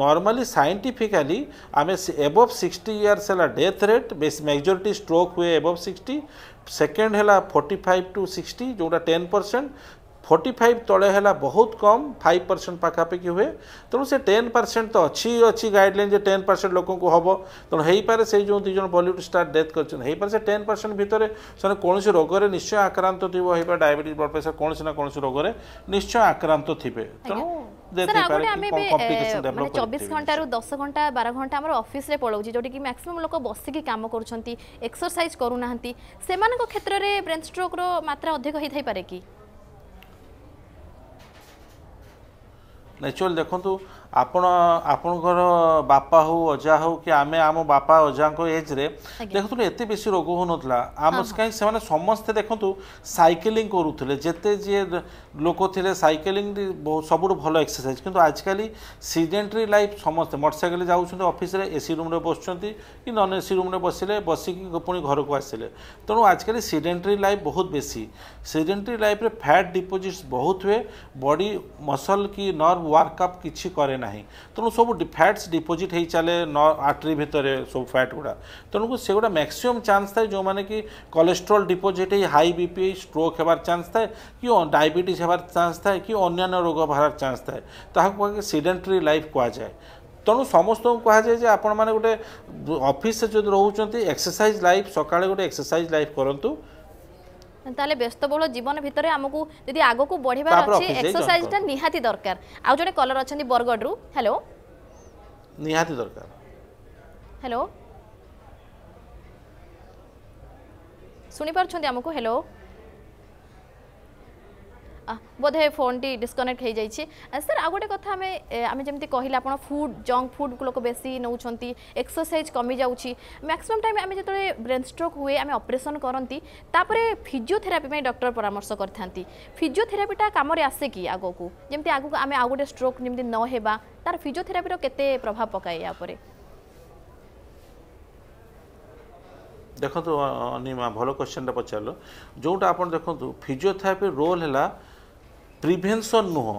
ନର୍ମାଲି ସାଇଣ୍ଟିଫିକାଲି ଆମେ ଏବଭ୍ ସିକ୍ସଟି ଇୟର୍ସ ହେଲା ଡେଥ୍ ରେଟ୍ ବେଶୀ ମେଜୋରିଟି ଷ୍ଟ୍ରୋକ୍ ହୁଏ ଏବଭ୍ ସିକ୍ସଟି ସେକେଣ୍ଡ ହେଲା ଫୋର୍ଟି ଫାଇଭ୍ ଟୁ ସିକ୍ସଟି ଯେଉଁଟା ଟେନ୍ ପରସେଣ୍ଟ ଫୋର୍ଟି ଫାଇଭ୍ ତଳେ ହେଲା ବହୁତ କମ୍ ଫାଇଭ୍ ପରସେଣ୍ଟ ପାଖାପାଖି ହୁଏ ତେଣୁ ସେ ଟେନ୍ ପରସେଣ୍ଟ ତ ଅଛି ଅଛି ଗାଇଡ଼ଲାଇନ୍ ଯେ ଟେନ୍ ପରସେଣ୍ଟ ଲୋକଙ୍କୁ ହେବ ତେଣୁ ହେଇପାରେ ସେଇ ଯେଉଁ ଦୁଇ ଜଣ ବଲିଉଡ଼ ଷ୍ଟାର୍ ଡେଥ୍ କରିଛନ୍ତି ହେଇପାରେ ସେ ଟେନ୍ ପରସେଣ୍ଟ ଭିତରେ ସେମାନେ କୌଣସି ରୋଗରେ ନିଶ୍ଚୟ ଆକ୍ରାନ୍ତ ଥିବ ହେଇପାରେ ଡାଇବେଟିସ୍ ବ୍ଲଡ଼ ପ୍ରେସର କୌଣସି ନା କୌଣସି ରୋଗରେ ନିଶ୍ଚୟ ଆକ୍ରାନ୍ତ ଥିବେ ତେଣୁ চবিশ ঘণ্টার দশ ঘণ্টা বার ঘণ্টা আমার অফিসে পলাউছি যেটি কি ম্যাক্সিমম লোক বসিকি কাম করছেন এক্সরসাইজ করু না সে ক্ষেত্রে ব্রেন স্ট্রোক্র মাত্রা অধিক হয়ে থাইপরে কি ନ୍ୟାଚୁରାଲ୍ ଦେଖନ୍ତୁ ଆପଣ ଆପଣଙ୍କର ବାପା ହଉ ଅଜା ହଉ କି ଆମେ ଆମ ବାପା ଅଜାଙ୍କ ଏଜ୍ରେ ଦେଖୁଥିଲୁ ଏତେ ବେଶୀ ରୋଗ ହେଉନଥିଲା ଆମ କାହିଁ ସେମାନେ ସମସ୍ତେ ଦେଖନ୍ତୁ ସାଇକେଲିଂ କରୁଥିଲେ ଯେତେ ଯିଏ ଲୋକ ଥିଲେ ସାଇକେଲିଂ ସବୁଠୁ ଭଲ ଏକ୍ସରସାଇଜ୍ କିନ୍ତୁ ଆଜିକାଲି ସିଡେଣ୍ଟ୍ରି ଲାଇଫ୍ ସମସ୍ତେ ମଟରସାଇକେଲ ଯାଉଛନ୍ତି ଅଫିସରେ ଏସି ରୁମ୍ରେ ବସୁଛନ୍ତି କି ନନ୍ ଏସି ରୁମ୍ରେ ବସିଲେ ବସିକି ପୁଣି ଘରକୁ ଆସିଲେ ତେଣୁ ଆଜିକାଲି ସିଡେଣ୍ଟ୍ରି ଲାଇଫ୍ ବହୁତ ବେଶୀ ସିଡେଣ୍ଟ୍ରି ଲାଇଫ୍ରେ ଫ୍ୟାଟ୍ ଡିପୋଜିଟ୍ସ ବହୁତ ହୁଏ ବଡ଼ି ମସଲ୍ କି ନର୍ଭ ୱାର୍କଅପ୍ କିଛି କରେ পড়ে না তেমন সব ফ্যাটস ডিপোজিট হয়ে চালে ন আর্টরি ভিতরে সব ফ্যাট গুড়া তেমন সেগুলা ম্যাক্সিমম চান্স থাকে যে কি কোলেস্ট্রল ডিপোজিট হয়ে হাই বিপি স্ট্রোক হবার চান্স থাকে কি ডায়াবেটিস হবার চান্স থাকে কি অন্যান্য রোগ হবার চান্স থাকে তাহলে কুহে সিডেন্টারি লাইফ কুহযায় তেমন সমস্ত কুহযায় যে আপনার গোটে অফিসে যদি রোচান এক্সরসাইজ লাইফ সকালে গোটে এক্সরসাইজ লাইফ করতু তাহলে ব্যস্তবহুল জীবন ভিতরে আমাকে যদি আগুক বড়িবার অছি এক্সরসাইজটা নিহাতি দরকার আউ জনে কলর অনেক বরগড়ু হ্যালো নিহাতি দরকার হ্যালো শুনি পারছেন আমাকে হ্যালো ବୋଧେ ଫୋନ୍ଟି ଡିସକନେକ୍ଟ ହୋଇଯାଇଛି ସାର୍ ଆଉ ଗୋଟେ କଥା ଆମେ ଆମେ ଯେମିତି କହିଲେ ଆପଣ ଫୁଡ଼୍ ଜଙ୍କ ଫୁଡ଼୍କୁ ଲୋକ ବେଶୀ ନେଉଛନ୍ତି ଏକ୍ସରସାଇଜ୍ କମିଯାଉଛି ମ୍ୟାକ୍ସିମମ୍ ଟାଇମ୍ ଆମେ ଯେତେବେଳେ ବ୍ରେନ୍ ଷ୍ଟ୍ରୋକ୍ ହୁଏ ଆମେ ଅପରେସନ୍ କରନ୍ତି ତାପରେ ଫିଜିଓଥେରାପି ପାଇଁ ଡକ୍ଟର ପରାମର୍ଶ କରିଥାନ୍ତି ଫିଜିଓଥେରାପିଟା କାମରେ ଆସେ କି ଆଗକୁ ଯେମିତି ଆଗକୁ ଆମେ ଆଉ ଗୋଟେ ଷ୍ଟ୍ରୋକ୍ ଯେମିତି ନ ହେବା ତାର ଫିଜିଓଥେରାପିର କେତେ ପ୍ରଭାବ ପକାଏ ଏହା ଉପରେ ଦେଖନ୍ତୁ ଅନିମା ଭଲ କ୍ୱେଶ୍ଚନଟା ପଚାରିଲ ଯେଉଁଟା ଆପଣ ଦେଖନ୍ତୁ ଫିଜିଓଥେରାପି ରୋଲ୍ ହେଲା ପ୍ରିଭେନସନ୍ ନୁହଁ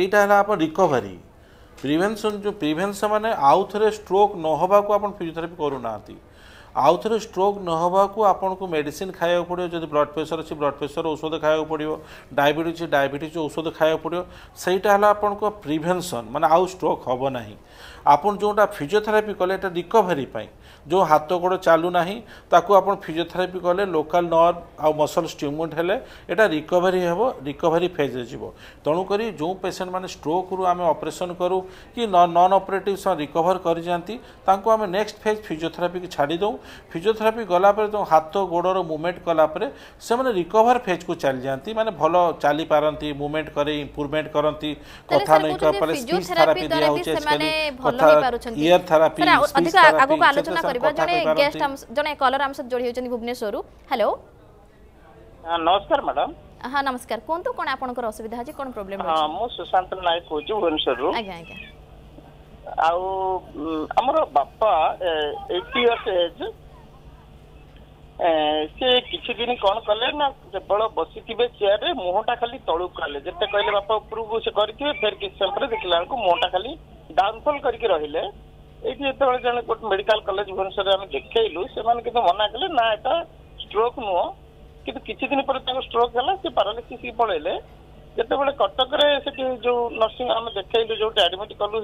ଏଇଟା ହେଲା ଆପଣ ରିକଭରି ପ୍ରିଭେନସନ୍ ଯେଉଁ ପ୍ରିଭେନସନ୍ ମାନେ ଆଉ ଥରେ ଷ୍ଟ୍ରୋକ୍ ନ ହେବାକୁ ଆପଣ ଫିଜିଓଥେରାପି କରୁନାହାନ୍ତି ଆଉ ଥରେ ଷ୍ଟ୍ରୋକ୍ ନ ହେବାକୁ ଆପଣଙ୍କୁ ମେଡ଼ିସିନ୍ ଖାଇବାକୁ ପଡ଼ିବ ଯଦି ବ୍ଲଡ଼ ପ୍ରେସର ଅଛି ବ୍ଲଡ଼ ପ୍ରେସର ଔଷଧ ଖାଇବାକୁ ପଡ଼ିବ ଡାଇବେଟିସ୍ ଅଛି ଡାଇବେଟିସ୍ ଔଷଧ ଖାଇବାକୁ ପଡ଼ିବ ସେଇଟା ହେଲା ଆପଣଙ୍କ ପ୍ରିଭେନସନ୍ ମାନେ ଆଉ ଷ୍ଟ୍ରୋକ୍ ହେବ ନାହିଁ ଆପଣ ଯେଉଁଟା ଫିଜିଓଥେରାପି କଲେ ଏଇଟା ରିକଭରି ପାଇଁ ଯେଉଁ ହାତ ଗୋଡ଼ ଚାଲୁନାହିଁ ତାକୁ ଆପଣ ଫିଜିଓଥେରାପି କଲେ ଲୋକାଲ୍ ନର୍ଭ ଆଉ ମସଲ୍ ଷ୍ଟିମୁଲେଟ୍ ହେଲେ ଏଇଟା ରିକଭରି ହେବ ରିକଭରି ଫେଜ୍ରେ ଯିବ ତେଣୁକରି ଯେଉଁ ପେସେଣ୍ଟମାନେ ଷ୍ଟ୍ରୋକ୍ରୁ ଆମେ ଅପରେସନ୍ କରୁ କି ନନ୍ ଅପରେଟିଭ୍ ସେମାନେ ରିକଭର କରିଯାଆନ୍ତି ତାଙ୍କୁ ଆମେ ନେକ୍ସଟ ଫେଜ୍ ଫିଜିଓଥେରାପିକି ଛାଡ଼ି ଦେଉ ଫିଜିଓଥେରାପି ଗଲାପରେ ଯେଉଁ ହାତ ଗୋଡ଼ର ମୁଭମେଣ୍ଟ କଲାପରେ ସେମାନେ ରିକଭର ଫେଜ୍କୁ ଚାଲିଯାଆନ୍ତି ମାନେ ଭଲ ଚାଲିପାରନ୍ତି ମୁଭମେଣ୍ଟ କରେ ଇମ୍ପ୍ରୁଭମେଣ୍ଟ କରନ୍ତି କଥା ନେଇ କହିପାରିଲେ ସ୍ପିଚ୍ ଥେରାପି ଦିଆହେଉଛି ଆଜିକାଲି କଥା ଇୟର ଥେରାପି ସ୍ପିଚ୍ ଥେରାପି କରିବା ଜଣେ ଗେଷ୍ଟ ଜଣେ କଲର ଆମ ସହିତ ଯୋଡ଼ି ହେଉଛନ୍ତି ଭୁବନେଶ୍ୱରରୁ ହ୍ୟାଲୋ ନମସ୍କାର ମ୍ୟାଡ଼ାମ ହଁ ନମସ୍କାର କୁହନ୍ତୁ କ'ଣ ଆପଣଙ୍କର ଅସୁବିଧା ଅଛି କ'ଣ ପ୍ରୋବ୍ଲେମ୍ ହଁ ମୁଁ ସୁଶାନ୍ତ ନାୟକ କହୁଛି ଭୁବନେଶ୍ୱରରୁ ଆଜ୍ଞା ଆଜ୍ଞା ଆଉ ଆମର ବାପା ଏଇଟି ଇୟର୍ସ ଏଜ୍ ସେ କିଛି ଦିନ କ'ଣ କଲେ ନା କେବଳ ବସିଥିବେ ଚେୟାରରେ ମୁହଁଟା ଖାଲି ତଳକୁ କଲେ ଯେତେ କହିଲେ ବାପା ଉପରକୁ ସେ କରିଥିବେ ଫେର କିଛି ସମୟ ପରେ ଦେଖିଲା ବେଳକୁ ମୁହଁଟା ଖାଲି ଡାଉନଫଲ୍ କରିକି ରହିଲେ जो मेडिकल कलेज भुवनेश्वर आम देखल से मना कले ना स्ट्रोक नुह कि किद स्ट्रोक है पारालीसीस पलैले जितेबाला कटक जो नर्सी आम देखल जो आडमिट कलु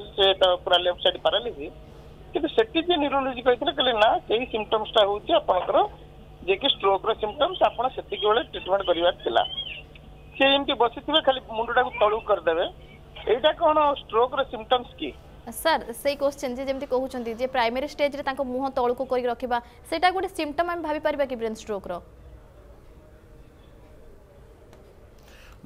पूरा लेफ्ट सैड पारालीस से न्यूरोलोजी कहते कहे ना से सीमटम्सटा हूँ आप जेकि स्ट्रोक रिमटम्स आपको बेले ट्रिटमेंट कर सी एमती बसी खाली मुंडा को तलू करदे यहाँ कौन स्ट्रोक रिमटम्स की ସାର୍ ସେଇ କୋଶ୍ଚିନ୍ ଯେ ଯେମିତି କହୁଛନ୍ତି ଯେ ପ୍ରାଇମେରୀ ଷ୍ଟେଜ୍ରେ ତାଙ୍କ ମୁହଁ ତଳକୁ କରିକି ରଖିବା ସେଇଟା ଗୋଟେ ସିମ୍ପଟମ୍ ଆମେ ଭାବିପାରିବା କି ବ୍ରେନ୍ ଷ୍ଟ୍ରୋକ୍ର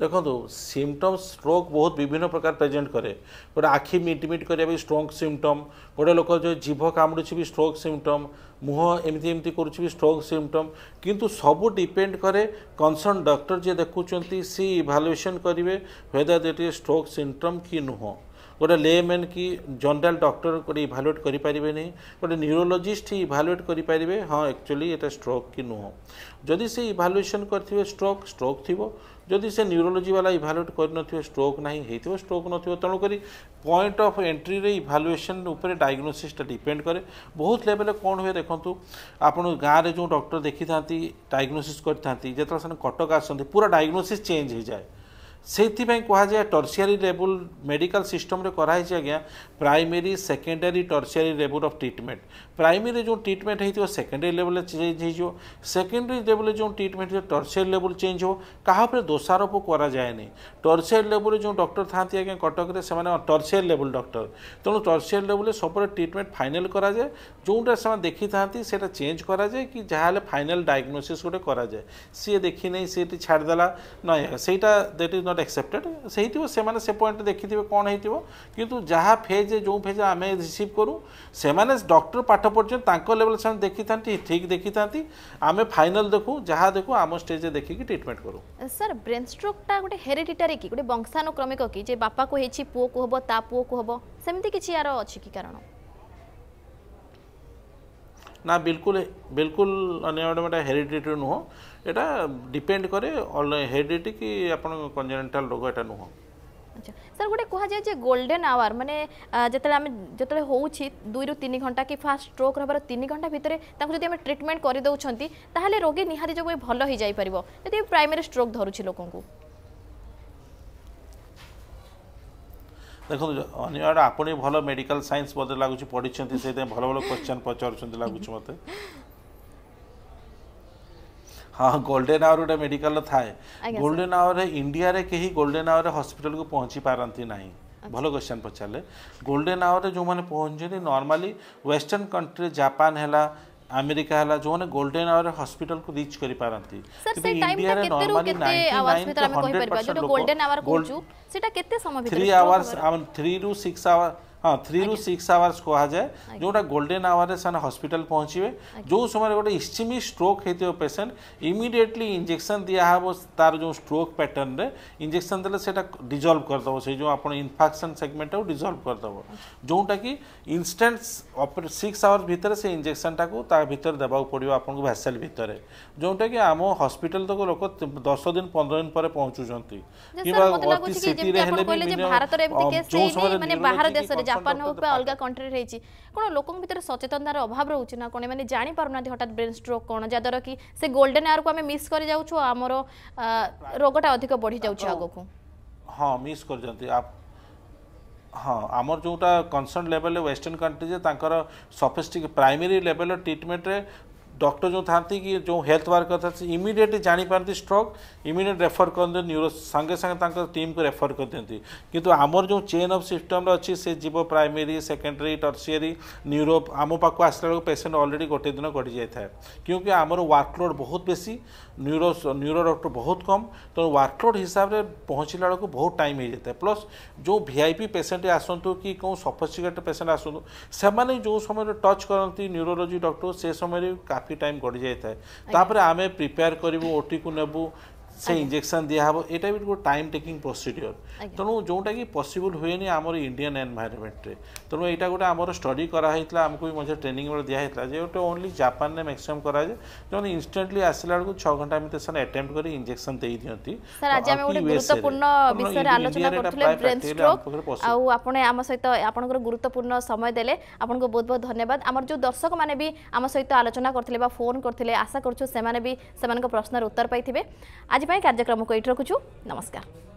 ଦେଖନ୍ତୁ ସିମ୍ପଟମ୍ ଷ୍ଟ୍ରୋକ୍ ବହୁତ ବିଭିନ୍ନ ପ୍ରକାର ପ୍ରେଜେଣ୍ଟ କରେ ଗୋଟେ ଆଖି ମିଟିମିଟି କରିବା ବି ଷ୍ଟ୍ରୋକ୍ ସିମ୍ପଟମ୍ ଗୋଟେ ଲୋକ ଯେଉଁ ଜିଭ କାମୁଡ଼ୁଛି ବି ଷ୍ଟ୍ରୋକ୍ ସିମ୍ପଟମ୍ ମୁହଁ ଏମିତି ଏମିତି କରୁଛି ବି ଷ୍ଟ୍ରୋକ୍ ସିମ୍ପଟମ୍ କିନ୍ତୁ ସବୁ ଡିପେଣ୍ଡ କରେ କନସର୍ନ ଡକ୍ଟର ଯିଏ ଦେଖୁଛନ୍ତି ସେ ଇଭାଲୁଏସନ୍ କରିବେ whether that is stroke symptom କି ନୁହଁ ଗୋଟେ ଲେମ୍ୟାନ୍ କି ଜେନେରାଲ୍ ଡକ୍ଟର ଗୋଟେ ଇଭାଲୁଏଟ୍ କରିପାରିବେନି ଗୋଟେ ନ୍ୟୁରୋଲୋଜିଷ୍ଟ ହିଁ ଇଭାଲୁଏଟ୍ କରିପାରିବେ ହଁ ଆକ୍ଚୁଆଲି ଏଇଟା ଷ୍ଟ୍ରୋକ୍ କି ନୁହଁ ଯଦି ସେ ଇଭାଲୁଏସନ୍ କରିଥିବେ ଷ୍ଟ୍ରୋକ୍ ଷ୍ଟ୍ରୋକ୍ ଥିବ ଯଦି ସେ ନ୍ୟୁରୋଲୋଜି ବାଲା ଇଭାଲୁଏଟ୍ କରିନଥିବେ ଷ୍ଟ୍ରୋକ୍ ନାହିଁ ହେଇଥିବ ଷ୍ଟ୍ରୋକ୍ ନଥିବ ତେଣୁକରି ପଏଣ୍ଟ ଅଫ୍ ଏଣ୍ଟ୍ରିରେ ଇଭାଲୁଏସନ୍ ଉପରେ ଡାଇଗ୍ନୋସିସ୍ଟା ଡିପେଣ୍ଡ କରେ ବହୁତ ଲେଭେଲ୍ରେ କ'ଣ ହୁଏ ଦେଖନ୍ତୁ ଆପଣ ଗାଁରେ ଯେଉଁ ଡକ୍ଟର ଦେଖିଥାନ୍ତି ଡାଇଗ୍ନୋସିସ୍ କରିଥାନ୍ତି ଯେତେବେଳେ ସେମାନେ କଟକ ଆସନ୍ତି ପୁରା ଡାଇଗ୍ନୋସିସ୍ ଚେଞ୍ଜ ହେଇଯାଏ ସେଇଥିପାଇଁ କୁହାଯାଏ ଟର୍ସିଆରୀ ଲେବୁଲ୍ ମେଡ଼ିକାଲ ସିଷ୍ଟମରେ କରାହେଇଛି ଆଜ୍ଞା ପ୍ରାଇମେରୀ ସେକେଣ୍ଡାରୀ ଟର୍ସିଆରୀ ଲେବୁଲ୍ ଅଫ୍ ଟ୍ରିଟମେଣ୍ଟ ପ୍ରାଇମେରୀରେ ଯେଉଁ ଟ୍ରିଟମେଣ୍ଟ ହେଇଥିବ ସେକେଣ୍ଡାରୀ ଲେବୁଲ୍ରେ ଚେଞ୍ଜ ହେଇଯିବ ସେକେଣ୍ଡାରୀ ଲେବୁଲ୍ରେ ଯେଉଁ ଟ୍ରିଟମେଣ୍ଟ ହେଇଥିବ ଟର୍ସିଆରୀ ଲେବୁଲ୍ ଚେଞ୍ଜ ହେବ କାହା ଉପରେ ଦୋଷାରୋପ କରାଯାଏନି ଟର୍ସିଆରୀ ଲେବୁଲ୍ରେ ଯେଉଁ ଡକ୍ଟର ଥାନ୍ତି ଆଜ୍ଞା କଟକରେ ସେମାନେ ଟର୍ସିଆରୀ ଲେବୁଲ୍ ଡକ୍ଟର ତେଣୁ ଟର୍ସିଆରୀ ଲେବୁଲ୍ରେ ସବୁବେଳେ ଟ୍ରିଟମେଣ୍ଟ ଫାଇନାଲ୍ କରାଯାଏ ଯେଉଁଟା ସେମାନେ ଦେଖିଥାନ୍ତି ସେଇଟା ଚେଞ୍ଜ କରାଯାଏ କି ଯାହା ହେଲେ ଫାଇନାଲ୍ ଡାଇଗ୍ନୋସିସ୍ ଗୋଟେ କରାଯାଏ ସିଏ ଦେଖିନାହିଁ ସେଇଠି ଛାଡ଼ିଦେଲା ନାଇଁ ସେଇଟା ଦେଟ୍ ଇଜ୍ ନଟ୍ ଆକ୍ସେପ୍ଟେଡ୍ ସେଇଥିବ ସେମାନେ ସେ ପଏଣ୍ଟ ଦେଖିଥିବେ କ'ଣ ହେଇଥିବ କିନ୍ତୁ ଯାହା ଫେଜ୍ ଯେଉଁ ଫେଜ୍ ଆମେ ରିସିଭ୍ କରୁ ସେମାନେ ଡକ୍ଟର ପାଠ ପଢ଼ୁଛନ୍ତି ତାଙ୍କ ଲେଭେଲ୍ ସେମାନେ ଦେଖିଥାନ୍ତି ଠିକ୍ ଦେଖିଥାନ୍ତି ଆମେ ଫାଇନାଲ୍ ଦେଖୁ ଯାହା ଦେଖୁ ଆମ ଷ୍ଟେଜ୍ରେ ଦେଖିକି ଟ୍ରିଟମେଣ୍ଟ କରୁ ସାର୍ ବ୍ରେନ୍ ଷ୍ଟ୍ରୋକ୍ଟା ଗୋଟେ ହେରିଡିଟାରୀ କି ଗୋଟେ ବଂଶାନୁକ୍ରମିକ କି ଯେ ବାପାକୁ ହେଇଛି ପୁଅକୁ ହେବ ତା ପୁଅକୁ ହେବ ସେମିତି କିଛି ଆର ଅଛି କି କାରଣ ନା ବିଲକୁଲ ବିଲକୁल ଅନ୍ୟ ମ୍ୟାଡ଼ାମ୍ ଏଇଟା ହେରିଡିଟେରୀ ନୁହଁ এটা ডিপেন্ড করে হেডেড কি আপনার কনজেনেটাল রোগ এটা নুহ আচ্ছা স্যার গোটে কুহযায় যে গোল্ডেন আওয়ার মানে যেত আমি যেত হচ্ছে দুই রু তিন ঘন্টা কি ফার্স্ট স্ট্রোক হবার তিন ঘন্টা ভিতরে তাকে যদি আমি ট্রিটমেন্ট করে দেউছেন তাহলে রোগী নিহাতি যোগ ভাল হয়ে যাই পারিব যদি প্রাইমারি স্ট্রোক ধরুছি লোক দেখুন ଅନିବାଡ଼ আপনি ভালো ଭଲ ମେଡ଼ିକାଲ ସାଇନ୍ସ ମୋତେ ଲାଗୁଛି সেই ভালো ভালো কোশ্চেন କ୍ୱେଶ୍ଚନ୍ ପଚାରୁଛନ୍ତି ଲାଗୁଛି हाँ गोल्डेन आवर गोटे मेडिकल थाए गोल्डेन आवर इंडिया रे कहीं गोल्डेन आवर हस्पिटल को पहुँची पारती ना भल क्वेश्चन पचारे गोल्डेन आवर जो मैंने पहुँचे नर्माली वेस्टर्न कंट्री जापान है আমেরিকা হেলা যোনে গোল্ডেন আওয়ার হসপিটাল কু রিচ করি পারন্তি কিন্তু ইন্ডিয়া রে নরমালি 99 টু ହଁ ଥ୍ରୀରୁ ସିକ୍ସ ଆୱାର୍ସ କୁହାଯାଏ ଯେଉଁଟା ଗୋଲ୍ଡେନ୍ ଆୱାର୍ରେ ସେମାନେ ହସ୍ପିଟାଲ ପହଞ୍ଚିବେ ଯେଉଁ ସମୟରେ ଗୋଟେ ଇସ୍ଚିମି ଷ୍ଟ୍ରୋକ୍ ହେଇଥିବ ପେସେଣ୍ଟ ଇମିଡ଼ିଏଟଲି ଇଞ୍ଜେକ୍ସନ୍ ଦିଆହେବ ତାର ଯେଉଁ ଷ୍ଟ୍ରୋକ୍ ପ୍ୟାଟର୍ନରେ ଇଞ୍ଜେକ୍ସନ୍ ଦେଲେ ସେଇଟା ଡିଜଲ୍ଭ କରିଦେବ ସେଇ ଯେଉଁ ଆପଣ ଇନଫେକ୍ସନ୍ ସେଗମେଣ୍ଟଟାକୁ ଡିଜଲ୍ଭ କରିଦେବ ଯେଉଁଟାକି ଇନଷ୍ଟାଣ୍ଟ ସିକ୍ସ ଆୱାର୍ସ ଭିତରେ ସେ ଇଞ୍ଜେକ୍ସନ୍ଟାକୁ ତା ଭିତରେ ଦେବାକୁ ପଡ଼ିବ ଆପଣଙ୍କୁ ଭ୍ୟାସେଲ୍ ଭିତରେ ଯେଉଁଟାକି ଆମ ହସ୍ପିଟାଲ ତକ ଲୋକ ଦଶ ଦିନ ପନ୍ଦର ଦିନ ପରେ ପହଞ୍ଚୁଛନ୍ତି କିମ୍ବା ଅତି ସିଟିରେ ହେଲେ ବି ଯେଉଁ ସମୟରେ জাপান হোক বা অলগা কন্ট্রি হয়েছে কোন লোক ভিতরে সচেতনতার অভাব রয়েছে না কোণ এমনি জাঁপারু না হঠাৎ ব্রেন স্ট্রোক কোণ যাদ্বারা কি সে গোল্ডেন আওয়ারকু আমি মিস করে যাচ্ছু আমার রোগটা অধিক বড়ি যাচ্ছে আগুক হ্যাঁ মিস করছেন ହଁ ଆମର ଯେଉଁଟା କନସର୍ଣ୍ଟ ଲେଭେଲରେ ୱେଷ୍ଟର୍ଣ୍ଣ କଣ୍ଟ୍ରିଜରେ ତାଙ୍କର ସଫିଷ୍ଟିକ୍ ପ୍ରାଇମେରୀ ଲେଭେଲର ଟ୍ରିଟମେଣ୍ଟରେ डॉक्टर जो था कि जो हेल्थ वर्कर था से इमिडिएट जानीपारती स्ट्रोक इमिडिएट रेफर कर न्यूरो सांगे सांगे टीम को रेफर कर दिखती किंतु आमर जो चेन अफ सिटम अच्छे से जीव प्राइमेरी सेकेंडरी टर्सीयरी न्यूरो आम पाक आसला बेलू पेसेंट अलरेडी गोटे दिन कटि जाए क्योंकि आमर वर्कलोड बहुत बेसी ନ୍ୟୁରୋ ନ୍ୟୁରୋ ଡକ୍ଟର ବହୁତ କମ୍ ତେଣୁ ୱାର୍କଲୋଡ଼ ହିସାବରେ ପହଞ୍ଚିଲା ବେଳକୁ ବହୁତ ଟାଇମ୍ ହେଇଯାଇଥାଏ ପ୍ଲସ୍ ଯେଉଁ ଭି ଆଇ ପି ପେସେଣ୍ଟ ଆସନ୍ତୁ କି କେଉଁ ସଫିସିକେଟ୍ ପେସେଣ୍ଟ ଆସନ୍ତୁ ସେମାନେ ଯେଉଁ ସମୟରେ ଟଚ୍ କରନ୍ତି ନ୍ୟୁରୋଲୋଜି ଡକ୍ଟର ସେ ସମୟରେ କାଫି ଟାଇମ୍ ଗଡ଼ିଯାଇଥାଏ ତାପରେ ଆମେ ପ୍ରିପେୟାର କରିବୁ ଓଟିକୁ ନେବୁ ସେ ଇଞ୍ଜେକ୍ସନ୍ ଦିଆହେବ ଏଇଟା ବି ଗୋଟେ ଟାଇମ୍ ଟେକିଂ ପ୍ରୋସିଡ଼ିଓର ତେଣୁ ଯେଉଁଟାକି ପସିବୁଲ୍ ହୁଏନି ଆମର ଇଣ୍ଡିଆନ୍ ଏନ୍ଭାଇରନମେଣ୍ଟରେ ତେଣୁ ଏଇଟା ଗୋଟେ ଆମର ଷ୍ଟଡି କରାହେଇଥିଲା ଆମକୁ ବି ମଧ୍ୟ ଟ୍ରେନିଂ ବେଳେ ଦିଆହେଇଥିଲା ଯେ ଗୋଟେ ଓନ୍ଲି ଜାପାନରେ ମ୍ୟାକ୍ସିମମ୍ କରାଯାଏ ଯେଉଁମାନେ ଇନଷ୍ଟାଣ୍ଟଲି ଆସିଲା ବେଳକୁ ଛଅ ଘଣ୍ଟା ଭିତରେ ସେମାନେ ଆଟେମ୍ପ୍ଟ କରି ଇଞ୍ଜେକ୍ସନ୍ ଦେଇ ଦିଅନ୍ତି ଆଉ ଆପଣ ଆମ ସହିତ ଆପଣଙ୍କର ଗୁରୁତ୍ୱପୂର୍ଣ୍ଣ ସମୟ ଦେଲେ ଆପଣଙ୍କୁ ବହୁତ ବହୁତ ଧନ୍ୟବାଦ ଆମର ଯେଉଁ ଦର୍ଶକମାନେ ବି ଆମ ସହିତ ଆଲୋଚନା କରିଥିଲେ ବା ଫୋନ୍ କରିଥିଲେ ଆଶା କରୁଛୁ ସେମାନେ ବି ସେମାନଙ୍କ ପ୍ରଶ୍ନର ଉତ୍ତର ପାଇଥିବେ ଆଜି आजि पैए गार्ज अक्रमको इट्रो कुछू,